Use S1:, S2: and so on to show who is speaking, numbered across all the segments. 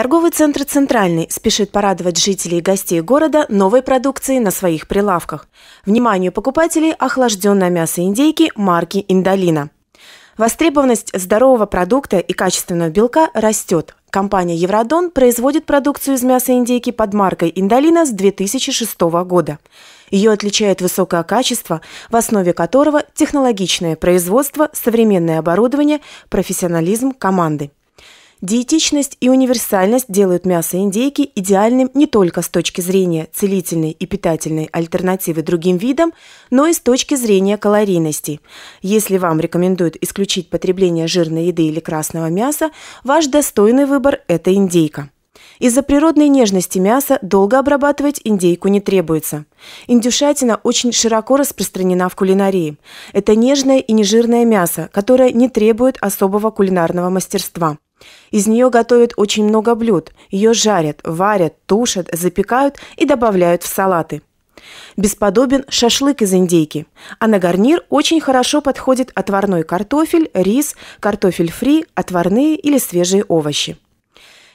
S1: Торговый центр «Центральный» спешит порадовать жителей и гостей города новой продукцией на своих прилавках. Вниманию покупателей охлажденное мясо индейки марки «Индолина». Востребованность здорового продукта и качественного белка растет. Компания «Евродон» производит продукцию из мяса индейки под маркой «Индолина» с 2006 года. Ее отличает высокое качество, в основе которого технологичное производство, современное оборудование, профессионализм команды. Диетичность и универсальность делают мясо индейки идеальным не только с точки зрения целительной и питательной альтернативы другим видам, но и с точки зрения калорийности. Если вам рекомендуют исключить потребление жирной еды или красного мяса, ваш достойный выбор – это индейка. Из-за природной нежности мяса долго обрабатывать индейку не требуется. Индюшатина очень широко распространена в кулинарии. Это нежное и нежирное мясо, которое не требует особого кулинарного мастерства. Из нее готовят очень много блюд. Ее жарят, варят, тушат, запекают и добавляют в салаты. Бесподобен шашлык из индейки, а на гарнир очень хорошо подходит отварной картофель, рис, картофель фри, отварные или свежие овощи.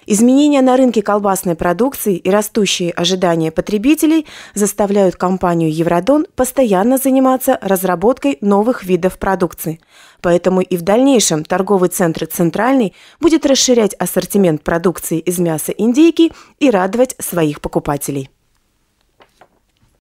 S1: Изменения на рынке колбасной продукции и растущие ожидания потребителей заставляют компанию «Евродон» постоянно заниматься разработкой новых видов продукции. Поэтому и в дальнейшем торговый центр «Центральный» будет расширять ассортимент продукции из мяса индейки и радовать своих покупателей.